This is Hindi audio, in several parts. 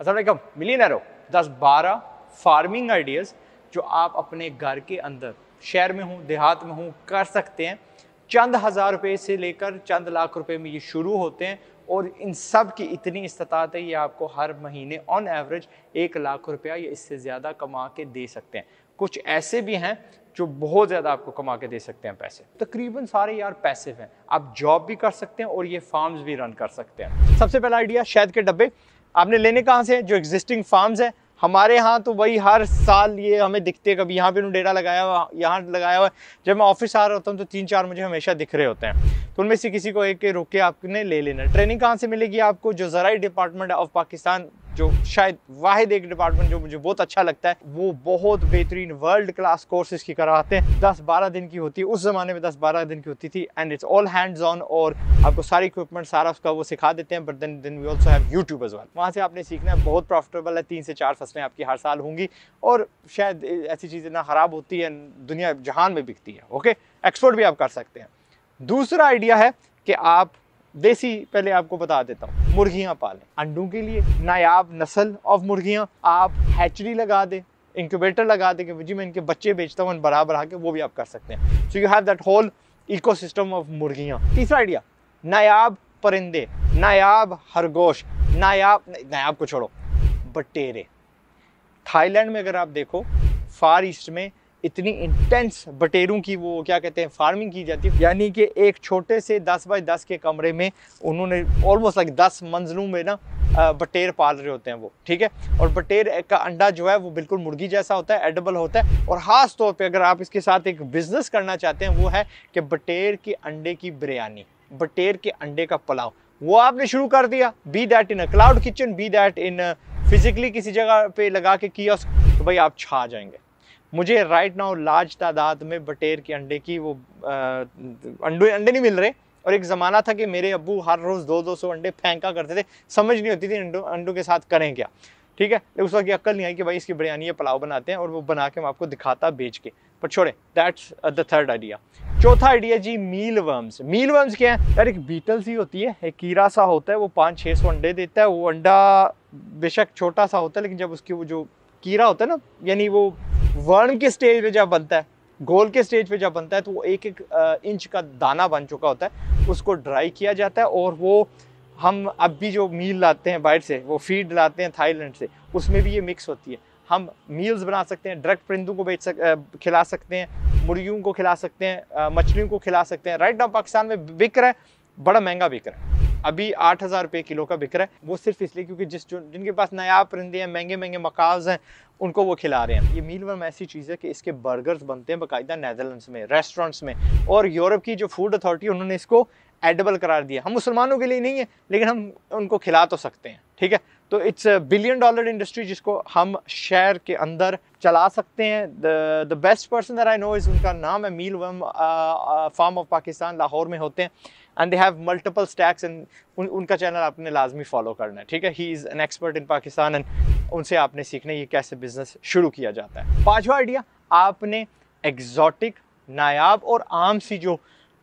असलम मिलीनरो दस बारह फार्मिंग आइडियाज़ जो आप अपने घर के अंदर शहर में हूँ देहात में हूँ कर सकते हैं चंद हज़ार रुपये से लेकर चंद लाख रुपए में ये शुरू होते हैं और इन सब की इतनी इस्तात है ये आपको हर महीने ऑन एवरेज एक लाख रुपया या इससे ज़्यादा कमा के दे सकते हैं कुछ ऐसे भी हैं जो बहुत ज़्यादा आपको कमा के दे सकते हैं पैसे तकरीबन सारे यार पैसे हैं आप जॉब भी कर सकते हैं और ये फार्म्स भी रन कर सकते हैं सबसे पहला आइडिया शायद के डब्बे आपने लेने कहाँ से जो एग्जिस्टिंग फार्म्स हैं हमारे यहाँ तो वही हर साल ये हमें दिखते हैं कभी यहाँ पे उन्होंने डेटा लगाया हुआ यहाँ लगाया हुआ जब मैं ऑफिस आ रहा होता हूँ तो तीन चार मुझे हमेशा दिख रहे होते हैं तो उनमें से किसी को एक के रोक के आपने ले लेना ट्रेनिंग कहाँ से मिलेगी आपको जो जराई डिपार्टमेंट ऑफ पाकिस्तान जो शायद वाहिद एक डिपार्टमेंट जो मुझे बहुत अच्छा लगता है वो बहुत बेहतरीन वर्ल्ड क्लास कोर्सेज की कराते हैं दस बारह दिन की होती है उस ज़माने में दस बारह दिन की होती थी and it's all hands on और आपको सारी इक्विपमेंट सारा उसका वो सिखा देते हैं but then then we also have YouTube as well वहाँ से आपने सीखना है बहुत प्रॉफिटेबल है तीन से चार फसलें आपकी हर साल होंगी और शायद ऐसी चीज़ें ना ख़राब होती है दुनिया जहान में बिकती है ओके एक्सपोर्ट भी आप कर सकते हैं दूसरा आइडिया है कि आप देसी पहले आपको बता देता हूँ मुर्गियाँ पालें अंडों के लिए नायाब नस्ल ऑफ मुर्गियाँ आप हैचरी लगा दें इंक्यूबेटर लगा दें कि जी मैं इनके बच्चे बेचता हूँ बढ़ा बढ़ा के वो भी आप कर सकते हैं so you have that whole ecosystem of मुर्गियाँ तीसरा आइडिया नायाब परिंदे नायाब हरगोश नायाब नायाब को छोड़ो बटेरे थाईलैंड में अगर आप देखो फार ईस्ट में इतनी इंटेंस बटेरों की वो क्या कहते हैं फार्मिंग की जाती है यानी कि एक छोटे से दस बाय दस के कमरे में उन्होंने ऑलमोस्ट लाइक दस मंजिलों में ना बटेर पाल रहे होते हैं वो ठीक है और बटेर का अंडा जो है वो बिल्कुल मुर्गी जैसा होता है एडेबल होता है और ख़ास तौर पे अगर आप इसके साथ एक बिज़नेस करना चाहते हैं वो है कि बटेर के अंडे की बिरयानी बटेर के अंडे का पुलाव वो आपने शुरू कर दिया be that in a cloud kitchen be that in physically किसी जगह पे लगा के किया तो भाई आप छा जाएंगे मुझे राइट नाउ लार्ज तादाद में बटेर के अंडे की वो अंडे अंडे नहीं मिल रहे और एक ज़माना था कि मेरे अबू हर रोज़ दो दो सौ अंडे फेंका करते थे समझ नहीं होती थी अंडों अंडों के साथ करें क्या ठीक है उस वक्त की अक्ल नहीं आई कि भाई इसकी बिरयानी या पुलाव बनाते हैं और वो बना के मैं आपको दिखाता बेच के पर छोड़े दैट्स द थर्ड आइडिया चौथा आइडिया जी मील वर्म्स मील वर्म्स क्या है यार एक बीटल सी होती है एक कीड़ा सा होता है वो पाँच छः सौ अंडे देता है वो अंडा बेशक छोटा सा होता है लेकिन जब उसकी वो जो कीड़ा होता है ना यानी वो वर्म के स्टेज पे जब बनता है गोल के स्टेज पे जब बनता है तो वो एक एक इंच का दाना बन चुका होता है उसको ड्राई किया जाता है और वो हम अब भी जो मील लाते हैं बाइट से वो फीड लाते हैं थाईलैंड से उसमें भी ये मिक्स होती है हम मील्स बना सकते हैं ड्रग परिंदों को बेच सक खिला सकते हैं मुर्गियों को खिला सकते हैं मछलियों को खिला सकते हैं राइट नाउ पाकिस्तान में बिक रहा है बड़ा महंगा बिक रहा है अभी आठ हज़ार रुपये किलो का बिक रहा है वो सिर्फ इसलिए क्योंकि जिस जो जिनके पास नया परिंदे हैं महंगे महंगे मकाज हैं उनको वो खिला रहे हैं ये मील वर्म ऐसी चीज़ है कि इसके बर्गर्स बनते हैं बाकायदा नैदरलैंड में रेस्टोरेंट्स में और यूरोप की जो फूड अथॉरिटी उन्होंने इसको एडेबल करार दिया हम मुसलमानों के लिए नहीं है लेकिन हम उनको खिला तो सकते हैं ठीक है तो इट्स बिलियन डॉलर इंडस्ट्री जिसको हम शहर के अंदर चला सकते हैं the best person that I know is उनका नाम है meal worm farm of Pakistan Lahore में होते हैं and they have multiple stacks and उनका चैनल आपने लाजमी फॉलो करना है ठीक है he is an expert in Pakistan and उनसे आपने सीखना है ये कैसे बिजनेस शुरू किया जाता है पाँचवा आइडिया आपने एग्जॉटिक नायाब और आम सी जो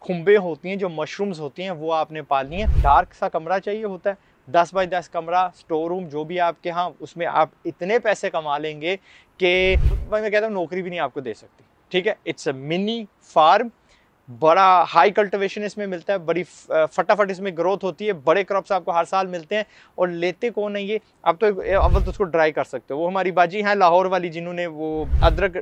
खुम्बे होती हैं जो मशरूम्स होती हैं वो आपने पालनी है डार्क सा कमरा चाहिए होता है दस बाई दस कमरा स्टोर रूम जो भी आपके यहाँ उसमें आप इतने पैसे कमा लेंगे कि मैं कहता हूँ नौकरी भी नहीं आपको दे सकती ठीक है इट्स अ मिनी फार्म बड़ा हाई कल्टिवेशन इसमें मिलता है बड़ी फटाफट इसमें ग्रोथ होती है बड़े क्रॉप्स आपको हर साल मिलते हैं और लेते कौन है ये आप तो अव्वल तो उसको ड्राई कर सकते हो वो हमारी बाजी हैं लाहौर वाली जिन्होंने वो अदरक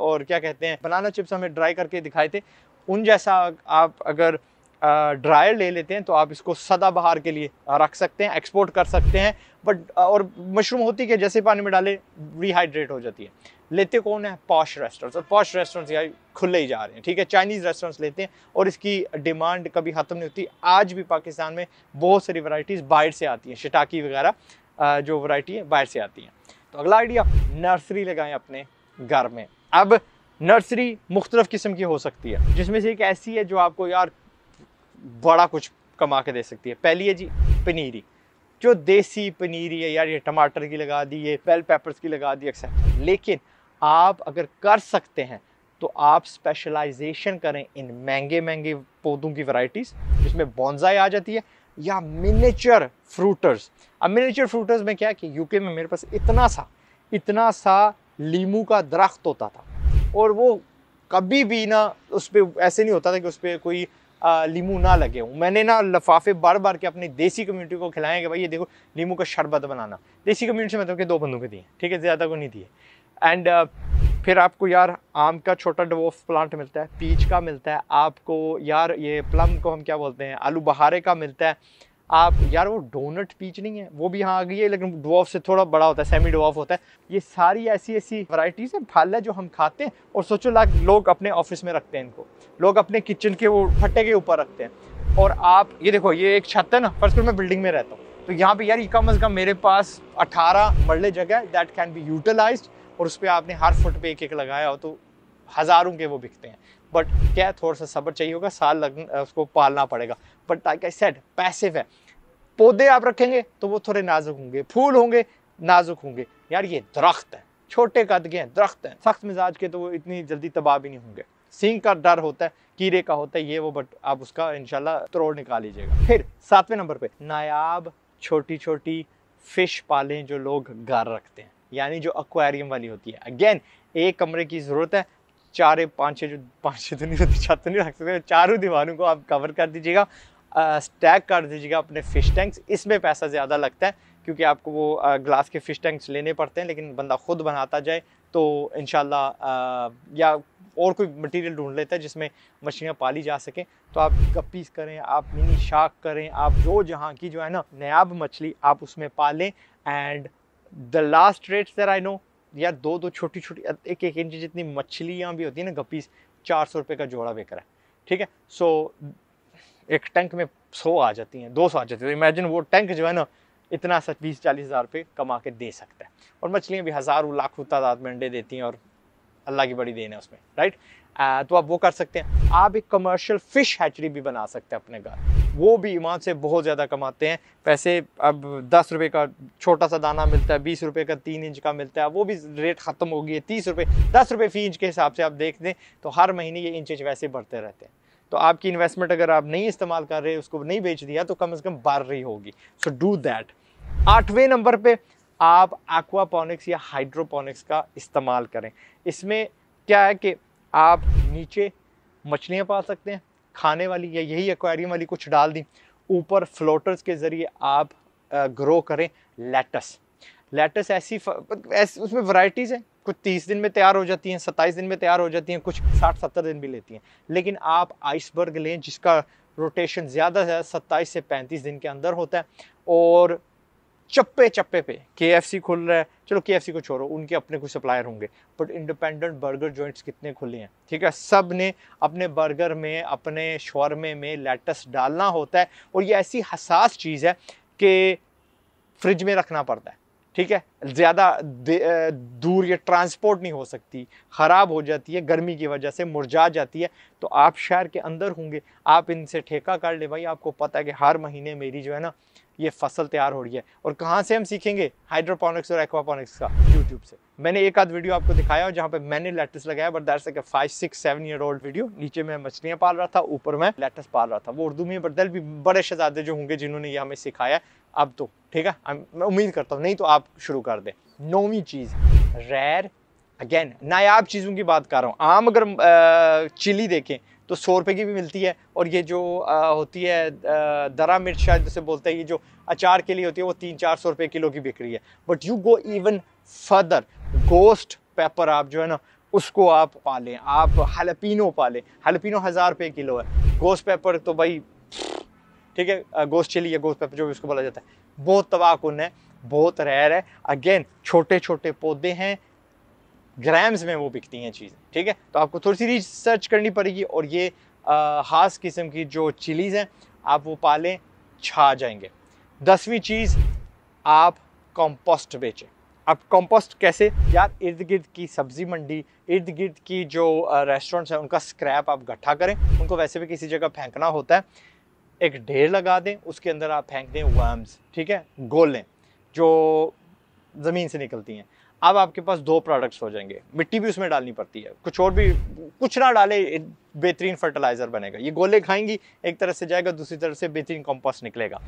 और क्या कहते हैं बनाना चिप्स हमें ड्राई करके दिखाए थे उन जैसा आप अगर ड्रायर ले लेते हैं तो आप इसको सदा बहार के लिए रख सकते हैं एक्सपोर्ट कर सकते हैं बट और मशरूम होती है जैसे पानी में डाले रिहाइड्रेट हो जाती है लेते कौन है पॉश रेस्टोरेंट्स और पॉश रेस्टोरेंट्स यार खुले ही जा रहे हैं ठीक है चाइनीज़ रेस्टोरेंट्स लेते हैं और इसकी डिमांड कभी ख़त्म नहीं होती आज भी पाकिस्तान में बहुत सारी वराइटीज़ बाहर से आती हैं शिटाकी वगैरह जो वराइटी है बाहर से आती हैं तो अगला आइडिया नर्सरी लगाएं अपने घर में अब नर्सरी मुख्तलिफ़ किस्म की हो सकती है जिसमें से एक ऐसी है जो आपको यार बड़ा कुछ कमा के दे सकती है पहली है जी पनीरी जो देसी पनीरी है यार ये टमाटर की लगा दी ये बेल पेपर्स की लगा दी एक्सेप्ट लेकिन आप अगर कर सकते हैं तो आप स्पेशलाइजेशन करें इन महंगे महंगे पौधों की वैरायटीज़ जिसमें बॉन्जाई आ जाती है या मिनीचर फ्रूटर्स अब मिनेचर फ्रूटर्स में क्या कि यूके में मेरे पास इतना सा इतना सा लीमू का दरख्त होता था और वो कभी भी ना उस पर ऐसे नहीं होता था कि उस पर कोई लीमू ना लगे हूँ मैंने ना लफाफे बार बार के अपनी देसी कम्युनिटी को खिलाएं कि भाई ये देखो लीमू का शरबत बनाना देसी कम्युनिटी से मतलब कि दो बंदों के दिए ठीक है ज़्यादा को नहीं दिए एंड फिर आपको यार आम का छोटा डवोफ प्लांट मिलता है पीच का मिलता है आपको यार ये प्लम को हम क्या बोलते हैं आलू बहारे का मिलता है आप यार वो डोनट पीच नहीं है वो भी यहाँ आ गई है लेकिन डॉफ से थोड़ा बड़ा होता है सेमी डॉफ होता है ये सारी ऐसी ऐसी वराइटीज़ हैं फल है जो हम खाते हैं और सोचो लाख लोग अपने ऑफिस में रखते हैं इनको लोग अपने किचन के वो फट्टे के ऊपर रखते हैं और आप ये देखो ये एक छत है ना फर्स्ट फ्लोर मैं बिल्डिंग में रहता हूँ तो यहाँ पे यार कम अज़ कम मेरे पास अठारह मरले जगह है दैट कैन बी यूटिलाइज और उस पर आपने हर फुट पे एक एक लगाया हो तो हज़ारों के वो बिकते हैं बट क्या थोड़ा सा सब्र चाहिए होगा साल लग उसको पालना पड़ेगा but like I said passive है पौधे आप रखेंगे तो वो थोड़े नाजुक होंगे फूल होंगे नाजुक होंगे यार ये दरख्त है छोटे कद के हैं दरख्त हैं सख्त मिजाज के तो वो इतनी जल्दी तबाह भी नहीं होंगे सिंह का डर होता है कीड़े का होता है ये वो बट आप उसका इनशाला त्रोड़ निकाल लीजिएगा फिर सातवें नंबर पे नायाब छोटी छोटी फिश पालें जो लोग घर रखते हैं यानी जो एक्वेरियम वाली होती है अगेन एक कमरे की ज़रूरत है चारे पाँच जो पाँच छः तो नहीं होती छत तो नहीं रख सकते चारों दीवारों को आप कवर कर दीजिएगा स्टैक कर दीजिएगा अपने फ़िश टैंक्स इसमें पैसा ज़्यादा लगता है क्योंकि आपको वो ग्लास के फ़िश टैंक्स लेने पड़ते हैं लेकिन बंदा ख़ुद बनाता जाए तो इन या और कोई मटेरियल ढूंढ लेता है जिसमें मछलियाँ पाली जा सकें तो आप गप्पी करें आप मिनी शार्क करें आप जो जहाँ की जो है ना नयाब मछली आप उसमें पालें and the last rates that I know यार दो दो छोटी छोटी एक एक इंच जितनी मछलियाँ भी होती हैं ना गप्पी चार सौ रुपये का जोड़ा बेकर है ठीक है सो so, एक टैंक में सौ आ जाती हैं दो सौ आ जाती है तो इमेजिन वो टैंक जो है ना इतना सा बीस चालीस हज़ार रुपये कमा के दे सकता है और मछलियाँ भी हज़ारों लाखों तादाद में अंडे देती हैं और अल्लाह की बड़ी देन है उसमें राइट आ, तो आप वो कर सकते हैं आप एक कमर्शियल फ़िश हैचरी भी बना सकते हैं अपने घर वो भी ईमान से बहुत ज़्यादा कमाते हैं पैसे अब दस रुपये का छोटा सा दाना मिलता है बीस रुपये का तीन इंच का मिलता है वो भी रेट ख़त्म हो गई है तीस रुपये दस रुपये फ़ी इंच के हिसाब से आप देख दें तो हर महीने ये इंच इंच वैसे बढ़ते रहते हैं तो आपकी इन्वेस्टमेंट अगर आप नहीं इस्तेमाल कर रहे उसको नहीं बेच दिया तो कम से कम बार रही होगी सो डू दैट आठवें नंबर पे आप एक्वापोनिक्स या हाइड्रोपोनिक्स का इस्तेमाल करें इसमें क्या है कि आप नीचे मछलियाँ पा सकते हैं खाने वाली या यही एक्वेरियम वाली कुछ डाल दी ऊपर फ्लोटर्स के ज़रिए आप ग्रो करें लेटस लेटस ऐसी मतलब ऐस, उसमें वराइटीज़ हैं कुछ तीस दिन में तैयार हो जाती हैं सत्ताईस दिन में तैयार हो जाती हैं कुछ साठ सत्तर दिन भी लेती हैं लेकिन आप आइसबर्ग लें जिसका रोटेशन ज़्यादा से ज़्यादा सत्ताईस से पैंतीस दिन के अंदर होता है और चप्पे चप्पे पे के एफ सी खुल रहा है चलो के एफ़ सी को छोड़ो उनके अपने कुछ सप्लायर होंगे बट इंडिपेंडेंट बर्गर जॉइंट्स कितने खुले हैं ठीक है सब ने अपने बर्गर में अपने शौरमे में लेटस डालना होता है और ये ऐसी हसास चीज़ है कि फ्रिज में रखना पड़ता है ठीक है ज़्यादा दूर ये ट्रांसपोर्ट नहीं हो सकती ख़राब हो जाती है गर्मी की वजह से मुरझा जाती है तो आप शहर के अंदर होंगे आप इनसे ठेका कर ले भाई आपको पता है कि हर महीने मेरी जो है ना ये फसल तैयार हो रही है और कहाँ से हम सीखेंगे हाइड्रोपोनिक्स और एक्वापोनिक्स का यूट्यूब से मैंने एक आध वीडियो आपको दिखाया और जहाँ पे मैंने लेटस लगाया बरदार से five six seven year old video नीचे मैं मछलियाँ पाल रहा था ऊपर मैं लेटस पाल रहा था वो उर्दू में बरदल भी बड़े शहजादे जो होंगे जिन्होंने ये हमें सिखाया अब तो ठीक है मैं उम्मीद करता हूँ नहीं तो आप शुरू कर दें नौवीं चीज़ रैर अगेन नायाब चीज़ों की बात कर रहा हूँ आम अगर चिली देखें तो सौ रुपये की भी मिलती है और ये जो आ, होती है दरा मिर्च शायद जैसे बोलते हैं ये जो अचार के लिए होती है वो तीन चार सौ रुपये किलो की बिक्री है but you go even further ghost pepper आप जो है ना उसको आप पालें आप हलपिनो पालें हलपिनो हज़ार रुपये किलो है गोस्ट पेपर तो भाई ठीक है गोश्त चिली या गोश्त पेपर जो भी उसको बोला जाता है बहुत तवाकुन है बहुत रेयर है अगेन छोटे छोटे पौधे हैं ग्राम्स में वो बिकती हैं चीज़ें ठीक है तो आपको थोड़ी सी रिसर्च करनी पड़ेगी और ये खास किस्म की जो चिलीज़ हैं आप वो पालें छा जाएंगे दसवीं चीज़ आप कंपोस्ट बेचें अब कंपोस्ट कैसे यार इर्द गिर्द की सब्जी मंडी इर्द गिर्द की जो रेस्टोरेंट्स हैं उनका स्क्रैप आप इकट्ठा करें उनको वैसे भी किसी जगह फेंकना होता है एक ढेर लगा दें उसके अंदर आप फेंक दें वर्म्स ठीक है गोलें जो ज़मीन से निकलती हैं अब आपके पास दो प्रोडक्ट्स हो जाएंगे मिट्टी भी उसमें डालनी पड़ती है कुछ और भी कुछ ना डाले बेहतरीन फर्टिलाइज़र बनेगा ये गोले खाएंगी एक तरह से जाएगा दूसरी तरह से बेहतरीन कॉम्पोस्ट निकलेगा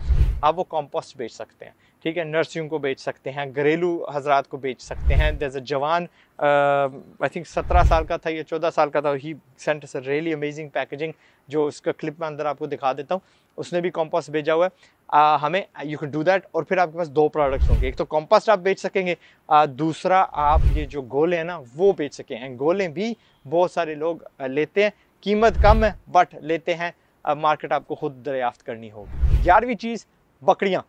आप वो कॉम्पोस्ट बेच सकते हैं ठीक है नर्सियों को बेच सकते हैं घरेलू हजरात को बेच सकते हैं दर अ जवान आई um, थिंक सत्रह साल का था या चौदह साल का था he sent really amazing packaging जो उसका क्लिप में अंदर आपको दिखा देता हूँ उसने भी कॉम्पोस्ट भेजा हुआ है आ, हमें यू कैन डू दैट और फिर आपके पास दो प्रोडक्ट्स होंगे एक तो कॉम्पास्ट आप बेच सकेंगे आ, दूसरा आप ये जो गोले हैं ना वो बेच सकें गोले भी बहुत सारे लोग लेते हैं कीमत कम है बट लेते हैं मार्केट आपको खुद दरियाफ्त करनी होगी ग्यारहवीं चीज़ बकरियाँ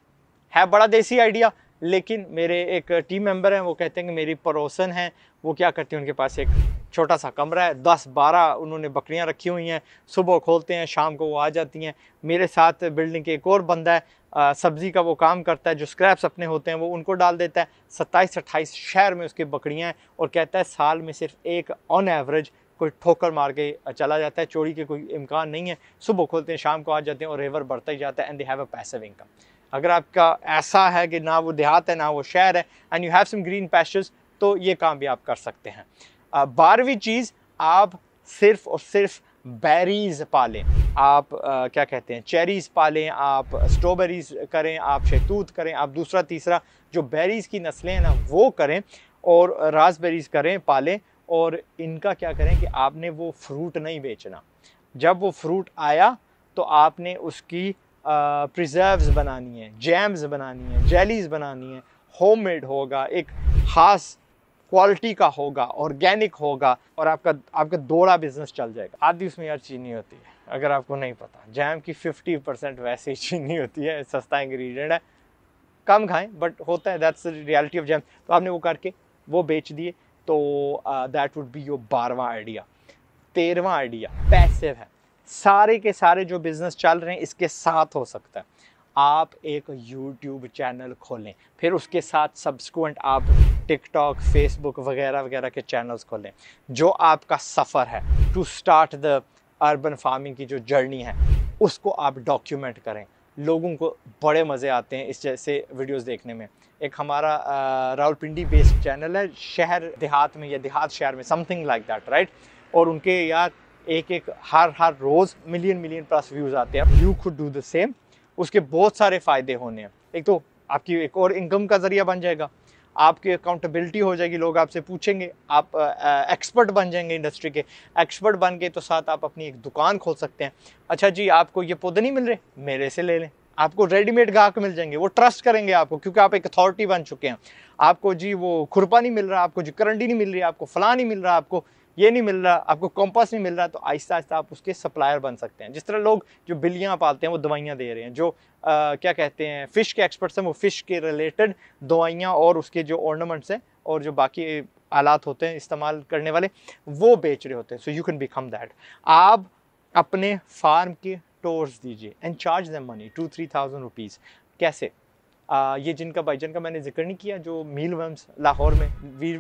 है बड़ा देसी आइडिया लेकिन मेरे एक टीम मेंबर हैं वो कहते हैं कि मेरी पड़ोसन है वो क्या करती हैं उनके पास एक छोटा सा कमरा है दस बारह उन्होंने बकरियां रखी हुई हैं सुबह खोलते हैं शाम को वो आ जाती हैं मेरे साथ बिल्डिंग के एक और बंदा है सब्ज़ी का वो काम करता है जो स्क्रैप्स अपने होते हैं वो उनको डाल देता है सत्ताईस अट्ठाईस शहर में उसकी बकरियाँ हैं और कहता है साल में सिर्फ एक ऑन एवरेज कोई ठोकर मार के चला जाता है चोरी के कोई इम्कान नहीं है सुबह खोलते हैं शाम को आ जाते हैं और रेवर बढ़ता ही जाता है and they have a passive income अगर आपका ऐसा है कि ना वो देहात है ना वो शहर है and you have some green patches तो ये काम भी आप कर सकते हैं बारहवीं चीज़ आप सिर्फ और सिर्फ बेरीज पालें आप आ, क्या कहते हैं चेरीज़ पालें आप स्ट्रॉबेरीज करें आप शैतूत करें आप दूसरा तीसरा जो बेरीज़ की नस्लें हैं ना वो करें और रासबेरीज करें पालें और इनका क्या करें कि आपने वो फ्रूट नहीं बेचना जब वो फ्रूट आया तो आपने उसकी प्रिजर्व्स बनानी है जैम्स बनानी है जेलीज बनानी है होममेड होगा एक ख़ास क्वालिटी का होगा ऑर्गेनिक होगा और आपका आपका दोड़ा बिजनेस चल जाएगा आदि उसमें यार चीनी होती है अगर आपको नहीं पता जैम की 50 परसेंट वैसे ही चीनी होती है सस्ता इंग्रेडिएंट है कम खाएं बट होता है दैट्स रियलिटी ऑफ जैम तो आपने वो करके वो बेच दिए तो दैट वुड बी योर बारवा आइडिया तेरवा आइडिया पैसिव है सारे के सारे जो बिज़नेस चल रहे हैं इसके साथ हो सकता है आप एक YouTube चैनल खोलें फिर उसके साथ सब्सक्वेंट आप टिकटॉक फेसबुक वगैरह वगैरह के चैनल्स खोलें जो आपका सफ़र है to start the urban farming की जो जर्नी है उसको आप डॉक्यूमेंट करें लोगों को बड़े मज़े आते हैं इस जैसे वीडियोस देखने में एक हमारा रावलपिंडी बेस्ड चैनल है शहर देहात में या देहात शहर में समथिंग लाइक दैट राइट और उनके यार एक एक हर हर रोज़ मिलियन मिलियन प्लस व्यूज़ आते हैं you should do the same उसके बहुत सारे फ़ायदे होने हैं एक तो आपकी एक और इनकम का ज़रिया बन जाएगा आपकी अकाउंटेबिलिटी हो जाएगी लोग आपसे पूछेंगे आप एक्सपर्ट बन जाएंगे इंडस्ट्री के एक्सपर्ट बन के तो साथ आप अपनी एक दुकान खोल सकते हैं अच्छा जी आपको ये पौधे नहीं मिल रहे मेरे से ले लें आपको रेडीमेड ग्राहक मिल जाएंगे वो ट्रस्ट करेंगे आपको क्योंकि आप एक अथॉरिटी बन चुके हैं आपको जी वो खुरपा नहीं मिल रहा आपको जी करंडी नहीं मिल रही आपको फला नहीं मिल रहा आपको ये नहीं मिल रहा आपको कॉम्पस नहीं मिल रहा तो आहिस्ता आहिस्ता आप उसके सप्लायर बन सकते हैं जिस तरह लोग जो बिल्लियाँ पालते हैं वो दवाइयाँ दे रहे हैं जो आ, क्या कहते हैं फ़िश के एक्सपर्ट्स हैं वो फ़िश के रिलेटेड दवाइयाँ और उसके जो ऑर्नामेंट्स हैं और जो बाकी आलात होते हैं इस्तेमाल करने वाले वो बेच रहे होते हैं so you can become that आप अपने फार्म के टोर्स दीजिए and charge them money two three thousand rupees कैसे आ, ये जिनका भाई का मैंने जिक्र नहीं किया जो मील वम्स लाहौर में वीर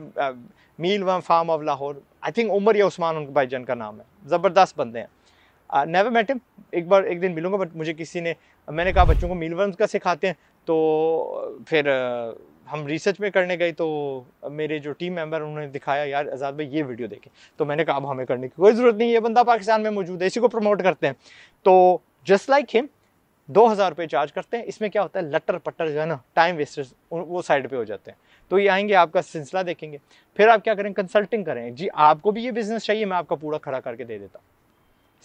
meal worm farm of Lahore I think Umar या उस्मान उनके भाईजान का नाम है ज़बरदस्त बंदे हैं नेवर मैटम एक बार एक दिन मिलूंगा बट मुझे किसी ने मैंने कहा बच्चों को मील वर्म्स का सिखाते हैं तो फिर हम रिसर्च में करने गए तो मेरे जो टीम मेंबर उन्होंने दिखाया यार आज़ाद भाई ये वीडियो देखे तो मैंने कहा अब हमें करने की कोई ज़रूरत नहीं ये बंदा पाकिस्तान में मौजूद है इसी को प्रमोट करते हैं तो जस्ट लाइक हिम दो हज़ार रुपये चार्ज करते हैं इसमें क्या होता है लटर पटर जो है ना टाइम वेस्ट वो साइड पे हो जाते हैं तो ये आएंगे आपका सिलसिला देखेंगे फिर आप क्या करें कंसल्टिंग करें जी आपको भी ये बिज़नेस चाहिए मैं आपका पूरा खड़ा करके दे देता हूँ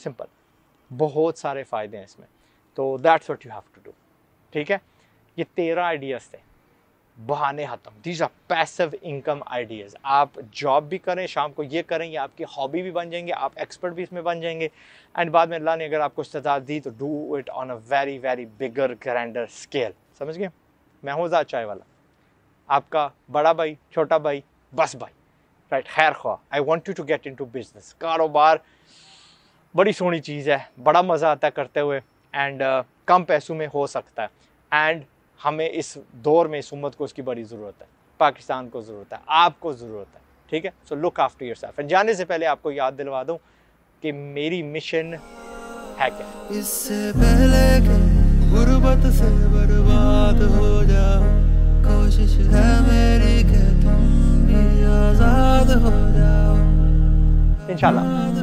सिंपल बहुत सारे फ़ायदे हैं इसमें तो that's what you have to do ठीक है ये तेरह आइडियाज़ थे बहाने ख़त्म these are passive income ideas आप जॉब भी करें शाम को ये करें या आपकी हॉबी भी बन जाएंगे आप एक्सपर्ट भी इसमें बन जाएंगे एंड बाद में अल्लाह ने अगर आपको इस्तात दी तो do it on a very very bigger grander scale समझ गए मैं हूँ चाय वाला आपका बड़ा भाई छोटा भाई बस भाई राइट खैर ख्वा I want you to get into business कारोबार बड़ी सोहनी चीज़ है बड़ा मज़ा आता है करते हुए एंड uh, कम पैसों में हो सकता है एंड हमें इस दौर में इस उम्मत को उसकी बड़ी ज़रूरत है पाकिस्तान को ज़रूरत है आपको ज़रूरत है ठीक है so look after yourself and जाने से पहले आपको याद दिलवा दूँ कि मेरी मिशन है क्या इससे पहले गुरबत से बर्बाद हो जाओ कोशिश है मेरी कि तुम भी आज़ाद हो जाओ इंशाल्लाह